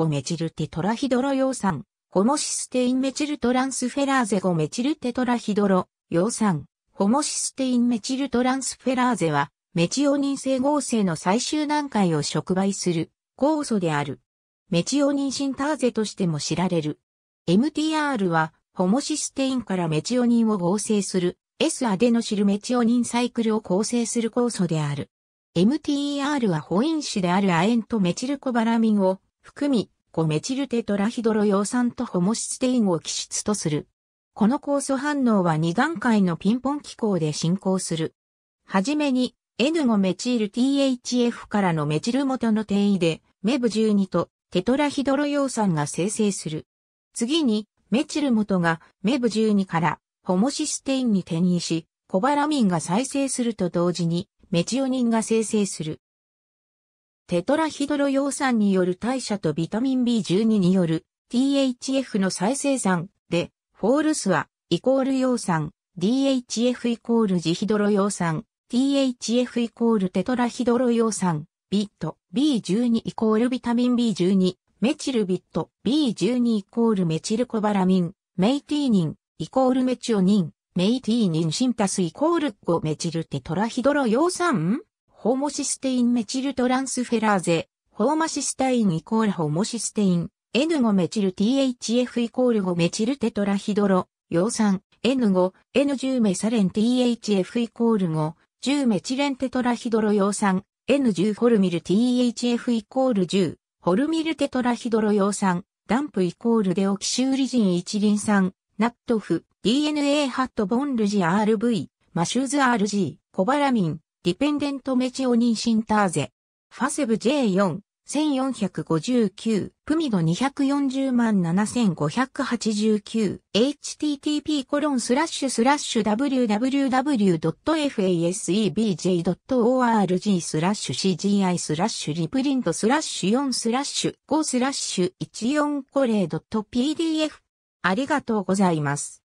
コメチルテトラヒドロ葉酸、ホモシステインメチルトランスフェラーゼ5メチルテトラヒドロ葉酸、ホモシステインメチルトランスフェラーゼは、メチオニン性合成の最終段階を触媒する酵素である。メチオニンシンターゼとしても知られる。MTR は、ホモシステインからメチオニンを合成する S アデノシルメチオニンサイクルを構成する酵素である。MTR はホイン種であるアエンとメチルコバラミンを含み、コメチルテトラヒドロ葉酸とホモシステインを基質とする。この酵素反応は2段階のピンポン機構で進行する。はじめに N5 メチル THF からのメチル元の定位で、メブ12とテトラヒドロ葉酸が生成する。次に、メチル元がメブ12からホモシステインに転移し、コバラミンが再生すると同時にメチオニンが生成する。テトラヒドロ葉酸による代謝とビタミン B12 による THF の再生産で、フォールスはイコール葉酸、DHF イコールジヒドロ葉酸、THF イコールテトラヒドロ葉酸、ビット、B12 イコールビタミン B12、メチルビット、B12 イコールメチルコバラミン、メイティーニン、イコールメチオニン、メイティーニンシンタスイコール5メチルテトラヒドロ葉酸ホーモシステインメチルトランスフェラーゼ、ホーマシスタインイコールホモシステイン、N5 メチル THF イコール5メチルテトラヒドロ、葉酸、N5、N10 メサレン THF イコール5、10メチレンテトラヒドロ葉酸、N10 ホルミル THF イコール10、ホルミルテトラヒドロ葉酸、ダンプイコールデオキシウリジン一輪酸、ナットフ、DNA ハットボンルジ RV、マシューズ RG、コバラミン、ディペンデントメチオニンシンターゼ。ファセブ J4、1459、プミド240万7589、http コロンスラッシュスラッシュ www.fasebj.org スラッシュ cgi スラッシュリプリントスラッシュ4スラッシュ5スラッシュ14コレ .pdf ありがとうございます。